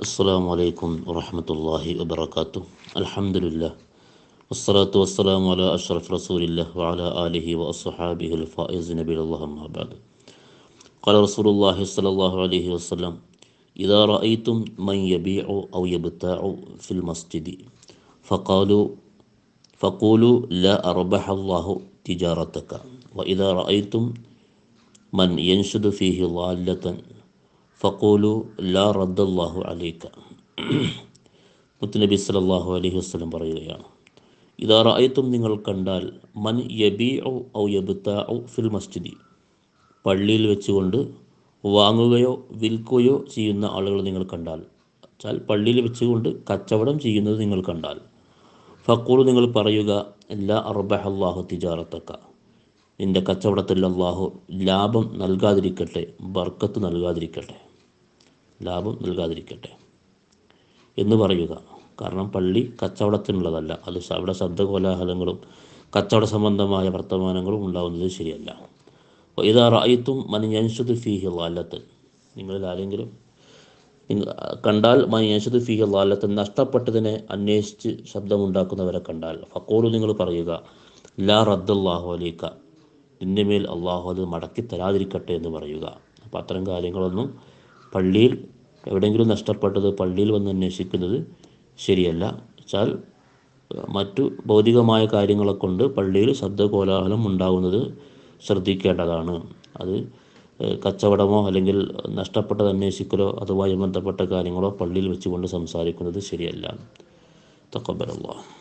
السلام عليكم ورحمة الله وبركاته الحمد لله والصلاة والسلام على أشرف رسول الله وعلى آله وأصحابه الفائزين بالله ما بعد قال رسول الله صلى الله عليه وسلم إذا رأيتم من يبيع أو يبتاع في المسجد فقالوا فقولوا لا أربح الله تجارتك وإذا رأيتم من ينشد فيه ضالة ഫക്കൂലു ലാ റദ്ദാഹു അലൈക്ക മുത്തുനബി സലാഹു അലൈഹി വസ്ലം പറയുകയാണ് ഇതാ റായത്തും നിങ്ങൾ കണ്ടാൽ മൻ യബി ഔ ഔ ഫിൽ മസ്ജിദി പള്ളിയിൽ വെച്ചുകൊണ്ട് വാങ്ങുകയോ വിൽക്കുകയോ ചെയ്യുന്ന ആളുകൾ നിങ്ങൾ കണ്ടാൽ വെച്ചാൽ പള്ളിയിൽ വെച്ചുകൊണ്ട് കച്ചവടം ചെയ്യുന്നത് നിങ്ങൾ കണ്ടാൽ ഫക്കൂർ നിങ്ങൾ പറയുക ലാ അർബഹ അള്ളാഹു തിജാറത്തക്ക നിൻ്റെ കച്ചവടത്തിൽ അള്ളാഹു ലാഭം നൽകാതിരിക്കട്ടെ ബർക്കത്ത് നൽകാതിരിക്കട്ടെ ലാഭം നൽകാതിരിക്കട്ടെ എന്ന് പറയുക കാരണം പള്ളി കച്ചവടത്തിനുള്ളതല്ല അത് അവിടെ ശബ്ദ കോലാഹലങ്ങളും കച്ചവട സംബന്ധമായ വർത്തമാനങ്ങളും ഉണ്ടാകുന്നത് ശരിയല്ല ഇതാ റായിത്തും മനിയൻഷത് ഫീഹി ലാലത്ത് നിങ്ങളിൽ ആരെങ്കിലും നിങ്ങൾ കണ്ടാൽ മനിയൻഷത് ഫീഹി ലാലത്ത് നഷ്ടപ്പെട്ടതിനെ അന്വേഷിച്ച് ശബ്ദമുണ്ടാക്കുന്നവരെ കണ്ടാൽ ഫക്കോലു നിങ്ങൾ പറയുക ലാ റദ്ദാഹു അലീക്ക നിന്റെ മേൽ അള്ളാഹു അത് മടക്കി തരാതിരിക്കട്ടെ എന്ന് പറയുക അപ്പം അത്തരം കാര്യങ്ങളൊന്നും പള്ളിയിൽ എവിടെയെങ്കിലും നഷ്ടപ്പെട്ടത് പള്ളിയിൽ വന്ന് അന്വേഷിക്കുന്നത് ശരിയല്ല വെച്ചാൽ മറ്റു ഭൗതികമായ കാര്യങ്ങളെ കൊണ്ട് പള്ളിയിൽ ശബ്ദകോലാഹലം ഉണ്ടാകുന്നത് ശ്രദ്ധിക്കേണ്ടതാണ് അത് കച്ചവടമോ അല്ലെങ്കിൽ നഷ്ടപ്പെട്ടത് അന്വേഷിക്കലോ അതുമായി ബന്ധപ്പെട്ട കാര്യങ്ങളോ പള്ളിയിൽ വെച്ചുകൊണ്ട് സംസാരിക്കുന്നത് ശരിയല്ല തക്കബലല്ല